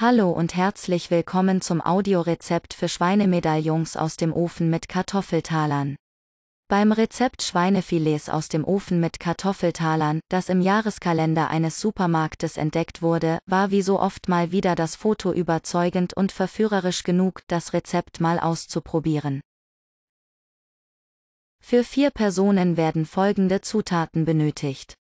Hallo und herzlich willkommen zum Audiorezept für Schweinemedaillons aus dem Ofen mit Kartoffeltalern. Beim Rezept Schweinefilets aus dem Ofen mit Kartoffeltalern, das im Jahreskalender eines Supermarktes entdeckt wurde, war wie so oft mal wieder das Foto überzeugend und verführerisch genug, das Rezept mal auszuprobieren. Für vier Personen werden folgende Zutaten benötigt.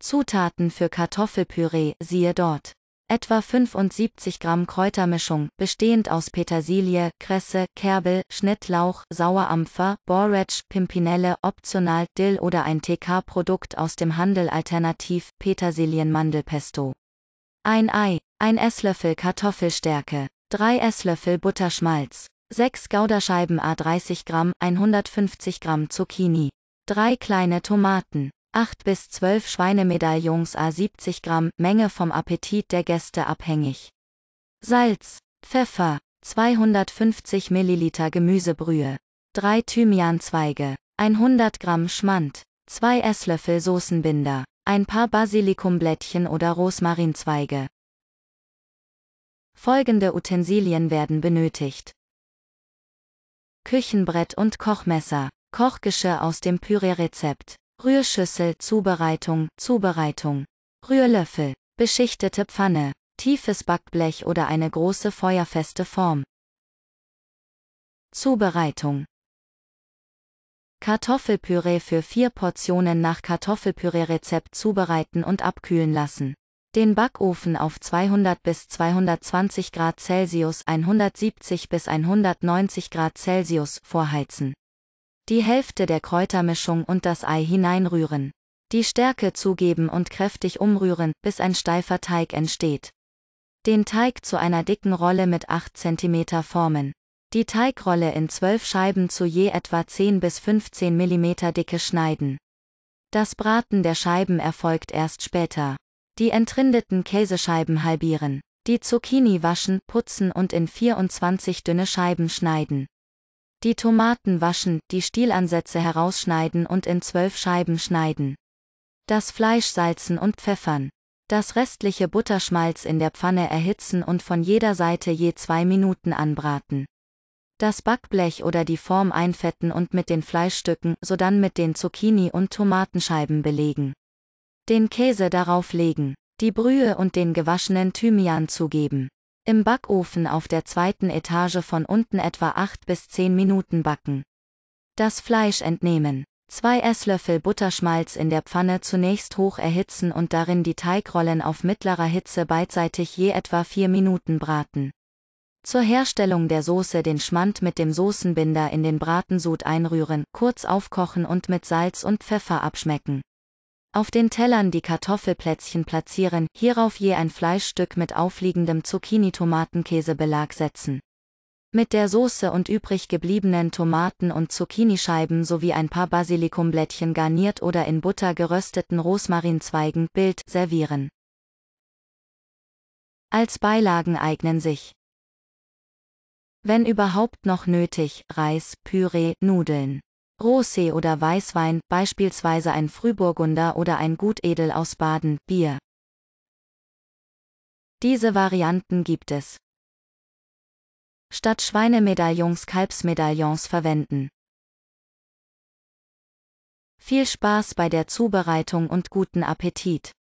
Zutaten für Kartoffelpüree, siehe dort. Etwa 75 Gramm Kräutermischung, bestehend aus Petersilie, Kresse, Kerbel, Schnittlauch, Sauerampfer, Borretsch, Pimpinelle, optional Dill oder ein TK-Produkt aus dem Handel alternativ Petersilienmandelpesto. mandelpesto Ein Ei, ein Esslöffel Kartoffelstärke, 3 Esslöffel Butterschmalz, 6 Gouderscheiben A 30 Gramm, 150 Gramm Zucchini, 3 kleine Tomaten. 8 bis 12 Schweinemedaillons a 70 Gramm, Menge vom Appetit der Gäste abhängig. Salz, Pfeffer, 250 Milliliter Gemüsebrühe, 3 Thymianzweige, 100 Gramm Schmand, 2 Esslöffel Soßenbinder, ein paar Basilikumblättchen oder Rosmarinzweige. Folgende Utensilien werden benötigt. Küchenbrett und Kochmesser, Kochgeschirr aus dem Püree-Rezept. Rührschüssel Zubereitung Zubereitung Rührlöffel beschichtete Pfanne tiefes Backblech oder eine große feuerfeste Form Zubereitung Kartoffelpüree für vier Portionen nach Kartoffelpüree-Rezept zubereiten und abkühlen lassen. Den Backofen auf 200 bis 220 Grad Celsius 170 bis 190 Grad Celsius vorheizen. Die Hälfte der Kräutermischung und das Ei hineinrühren. Die Stärke zugeben und kräftig umrühren, bis ein steifer Teig entsteht. Den Teig zu einer dicken Rolle mit 8 cm formen. Die Teigrolle in 12 Scheiben zu je etwa 10 bis 15 mm Dicke schneiden. Das Braten der Scheiben erfolgt erst später. Die entrindeten Käsescheiben halbieren. Die Zucchini waschen, putzen und in 24 dünne Scheiben schneiden. Die Tomaten waschen, die Stielansätze herausschneiden und in zwölf Scheiben schneiden. Das Fleisch salzen und pfeffern. Das restliche Butterschmalz in der Pfanne erhitzen und von jeder Seite je zwei Minuten anbraten. Das Backblech oder die Form einfetten und mit den Fleischstücken, sodann mit den Zucchini und Tomatenscheiben belegen. Den Käse darauf legen, die Brühe und den gewaschenen Thymian zugeben. Im Backofen auf der zweiten Etage von unten etwa 8 bis 10 Minuten backen. Das Fleisch entnehmen. Zwei Esslöffel Butterschmalz in der Pfanne zunächst hoch erhitzen und darin die Teigrollen auf mittlerer Hitze beidseitig je etwa 4 Minuten braten. Zur Herstellung der Soße den Schmand mit dem Soßenbinder in den Bratensud einrühren, kurz aufkochen und mit Salz und Pfeffer abschmecken. Auf den Tellern die Kartoffelplätzchen platzieren, hierauf je ein Fleischstück mit aufliegendem Zucchini-Tomatenkäsebelag setzen. Mit der Soße und übrig gebliebenen Tomaten- und Zucchinischeiben sowie ein paar Basilikumblättchen garniert oder in Butter gerösteten Rosmarinzweigen Bild servieren. Als Beilagen eignen sich wenn überhaupt noch nötig, Reis, Püree, Nudeln. Rosé oder Weißwein, beispielsweise ein Frühburgunder oder ein Gutedel aus Baden, Bier. Diese Varianten gibt es. Statt Schweinemedaillons Kalbsmedaillons verwenden. Viel Spaß bei der Zubereitung und guten Appetit!